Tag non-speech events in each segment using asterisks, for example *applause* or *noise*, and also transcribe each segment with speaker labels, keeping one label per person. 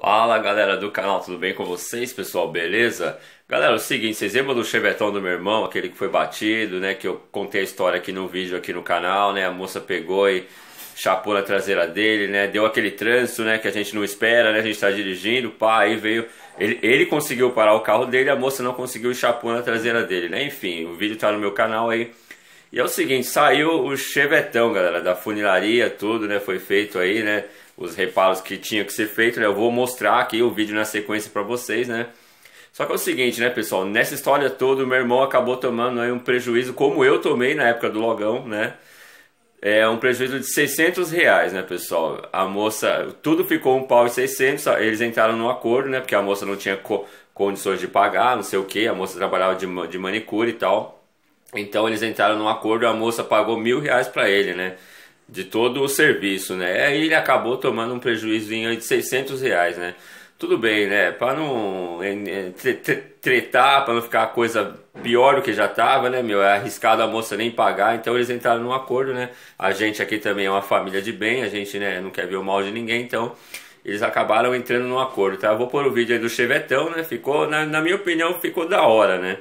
Speaker 1: Fala galera do canal, tudo bem com vocês pessoal, beleza? Galera, é o seguinte, vocês lembram do chevetão do meu irmão, aquele que foi batido, né? Que eu contei a história aqui no vídeo aqui no canal, né? A moça pegou e chapou na traseira dele, né? Deu aquele trânsito, né? Que a gente não espera, né? A gente tá dirigindo, pá, aí veio... Ele, ele conseguiu parar o carro dele, a moça não conseguiu e chapou na traseira dele, né? Enfim, o vídeo tá no meu canal aí e é o seguinte, saiu o chevetão, galera, da funilaria, tudo, né? Foi feito aí, né? Os reparos que tinha que ser feito, né? Eu vou mostrar aqui o vídeo na sequência para vocês, né? Só que é o seguinte, né, pessoal? Nessa história toda, o meu irmão acabou tomando aí um prejuízo, como eu tomei na época do logão, né? É um prejuízo de 600 reais, né, pessoal? A moça, tudo ficou um pau e 600, eles entraram num acordo, né? Porque a moça não tinha co condições de pagar, não sei o que, a moça trabalhava de, de manicure e tal. Então eles entraram num acordo, a moça pagou mil reais para ele, né? De todo o serviço, né? Aí ele acabou tomando um prejuízo de 600 reais, né? Tudo bem, né? Para não é, é, tretar, para não ficar a coisa pior do que já tava, né, meu? É arriscado a moça nem pagar, então eles entraram num acordo, né? A gente aqui também é uma família de bem, a gente, né, não quer ver o mal de ninguém, então eles acabaram entrando num acordo, tá? Eu vou pôr o vídeo aí do Chevetão, né? Ficou, na, na minha opinião, ficou da hora, né?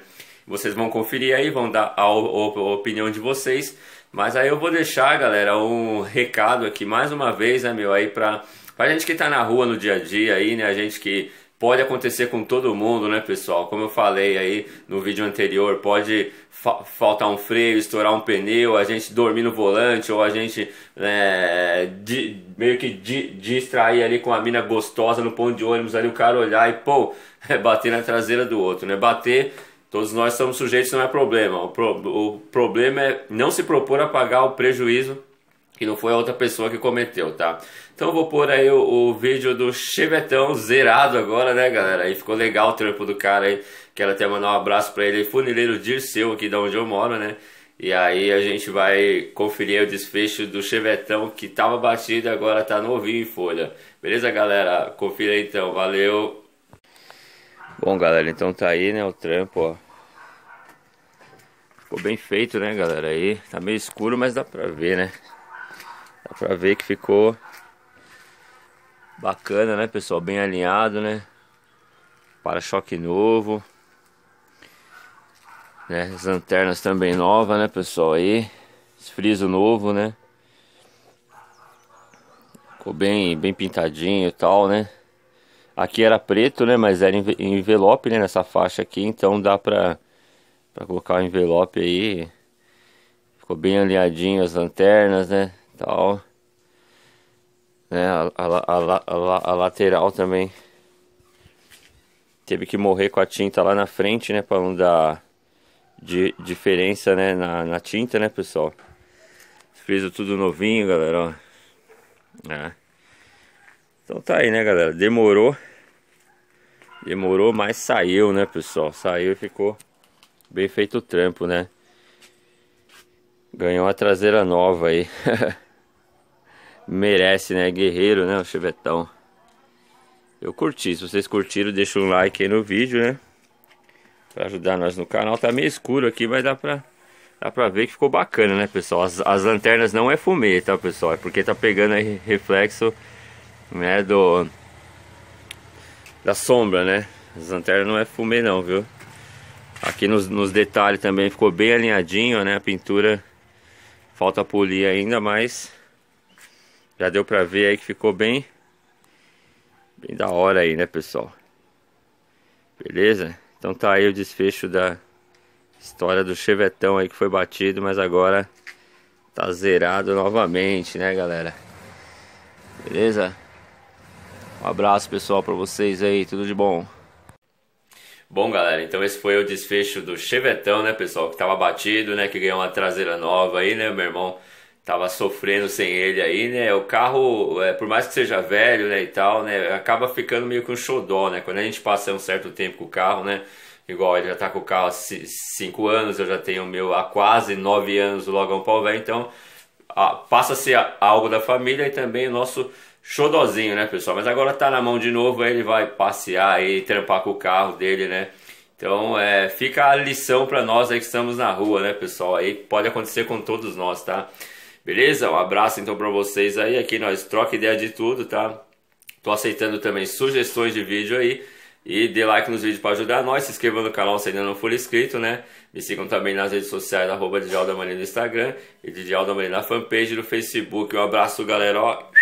Speaker 1: Vocês vão conferir aí, vão dar a, a, a opinião de vocês. Mas aí eu vou deixar, galera, um recado aqui mais uma vez, né, meu, aí pra, pra gente que tá na rua no dia a dia aí, né, a gente que pode acontecer com todo mundo, né, pessoal? Como eu falei aí no vídeo anterior, pode fa faltar um freio, estourar um pneu, a gente dormir no volante ou a gente é, de, meio que de, distrair ali com a mina gostosa no ponto de ônibus ali, o cara olhar e pô, é *laughs* bater na traseira do outro, né? Bater Todos nós somos sujeitos, não é problema. O, pro, o problema é não se propor a pagar o prejuízo que não foi a outra pessoa que cometeu, tá? Então eu vou pôr aí o, o, vídeo do Chevetão zerado agora, né, galera? Aí ficou legal o trampo do cara aí. Quero até mandar um abraço pra ele, funileiro Dirceu, aqui da onde eu moro, né? E aí a gente vai conferir o desfecho do Chevetão que tava batido agora tá novinho em folha. Beleza, galera? Confira aí, então. Valeu! Bom, galera, então tá aí, né, o trampo, ó. Ficou bem feito, né, galera, aí. Tá meio escuro, mas dá pra ver, né. Dá pra ver que ficou bacana, né, pessoal. Bem alinhado, né. Para-choque novo. Né, as lanternas também nova, né, pessoal, aí. Friso novo, né. Ficou bem, bem pintadinho e tal, né. Aqui era preto, né? Mas era envelope, né? Nessa faixa aqui, então dá pra, pra colocar o envelope aí. Ficou bem alinhadinho as lanternas, né? Tal. Né? A, a, a, a lateral também. Teve que morrer com a tinta lá na frente, né? Pra não dar de, diferença, né? Na, na tinta, né, pessoal? Friso tudo novinho, galera, ó. É. Então tá aí, né, galera? Demorou. Demorou, mas saiu, né, pessoal? Saiu e ficou bem feito o trampo, né? Ganhou a traseira nova aí. *laughs* Merece, né? Guerreiro, né? O chevetão. Eu curti. Se vocês curtiram, deixa um like aí no vídeo, né? Pra ajudar nós no canal. Tá meio escuro aqui, mas dá pra, dá pra ver que ficou bacana, né, pessoal? As, as lanternas não é fumê, tá, pessoal? É porque tá pegando aí reflexo, né, do da sombra, né? As lanternas não é fumê não, viu? Aqui nos, nos detalhes também ficou bem alinhadinho, né? A pintura falta polir ainda, mas já deu pra ver aí que ficou bem, bem da hora aí, né, pessoal? Beleza? Então tá aí o desfecho da história do chevetão aí que foi batido, mas agora tá zerado novamente, né, galera? Beleza? Um abraço pessoal para vocês aí, tudo de bom. Bom, galera, então esse foi o desfecho do Chevetão, né, pessoal, que tava batido, né, que ganhou uma traseira nova aí, né, meu irmão tava sofrendo sem ele aí, né, o carro, é, por mais que seja velho, né, e tal, né, acaba ficando meio com um xodó, né, quando a gente passa um certo tempo com o carro, né, igual ele já tá com o carro há 5 anos, eu já tenho o meu há quase 9 anos, o Logão Paul, Velho, então passa a ser algo da família e também o nosso xodozinho, né, pessoal? Mas agora tá na mão de novo, ele vai passear e trampar com o carro dele, né? Então, é, fica a lição para nós aí que estamos na rua, né, pessoal? Aí pode acontecer com todos nós, tá? Beleza? Um abraço então para vocês aí. Aqui nós troca ideia de tudo, tá? Tô aceitando também sugestões de vídeo aí. E dê like nos vídeos para ajudar nós. Se inscreva no canal se ainda não for inscrito, né? Me sigam também nas redes sociais, arroba Digial da no Instagram e de da na fanpage do Facebook. Um abraço, galera. Ó.